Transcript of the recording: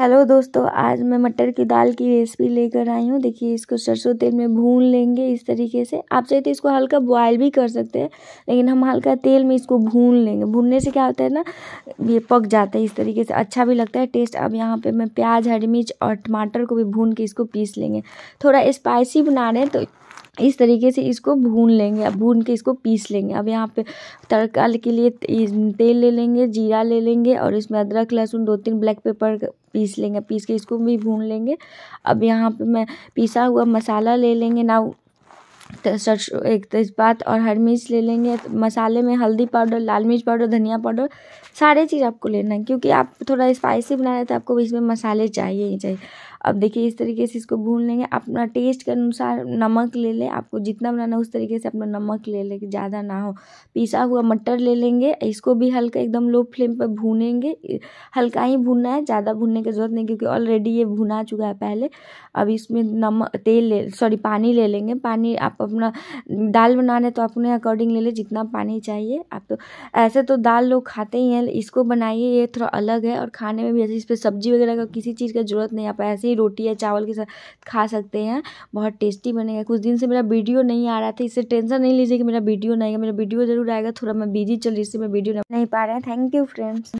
hello दोस्तों आज मैं मटर की दाल की रेसिपी लेकर आई हूँ देखिए इसको सरसों तेल में भून लेंगे इस तरीके से आप चाहे तो इसको हल्का बॉयल भी कर सकते हैं लेकिन हम हल्का तेल में इसको भून लेंगे भूनने से क्या होता है ना ये पक जाता है इस तरीके से अच्छा भी लगता है टेस्ट अब यहाँ पे मैं प्याज हरी मिर्च और टमाटर को भी भून के इसको पीस लेंगे थोड़ा स्पाइसी बना रहे हैं तो इस तरीके से इसको भून लेंगे अब भून के इसको पीस लेंगे अब यहाँ पे तड़का के लिए तेल ले लेंगे जीरा ले लेंगे और इसमें अदरक लहसुन दो तीन ब्लैक पेपर पीस लेंगे पीस के इसको भी भून लेंगे अब यहाँ पे मैं पीसा हुआ मसाला ले लेंगे ना सरसों एक तेज़पात और हर मिर्च ले लेंगे मसाले में हल्दी पाउडर लाल मिर्च पाउडर धनिया पाउडर सारे चीज़ आपको लेना है क्योंकि आप थोड़ा स्पाइसी बना रहे थे तो आपको इसमें मसाले चाहिए ही चाहिए अब देखिए इस तरीके से इसको भून लेंगे अपना टेस्ट के अनुसार नमक ले लें आपको जितना बनाना उस तरीके से अपना नमक ले लें कि ज़्यादा ना हो पिसा हुआ मटर ले लेंगे इसको भी हल्का एकदम लो फ्लेम पर भूनेंगे हल्का ही भूनना है ज़्यादा भूनने की ज़रूरत नहीं क्योंकि ऑलरेडी ये भुना चुका है पहले अब इसमें नमक तेल ले सॉरी पानी ले लेंगे पानी आप अपना दाल बनाने तो अपने अकॉर्डिंग ले लें जितना पानी चाहिए आप तो ऐसे तो दाल लोग खाते ही हैं इसको बनाइए ये थोड़ा अलग है और खाने में भी ऐसे इस पर सब्जी वगैरह का किसी चीज़ का ज़रूरत नहीं आप ऐसे ही ही रोटी या चावल के साथ खा सकते हैं बहुत टेस्टी बनेगा कुछ दिन से मेरा वीडियो नहीं आ रहा था इससे टेंशन नहीं लीजिए कि मेरा वीडियो नहीं आएगा मेरा वीडियो जरूर आएगा थोड़ा मैं बिजी चल रही इससे मैं वीडियो नहीं पा रहा है थैंक यू फ्रेंड्स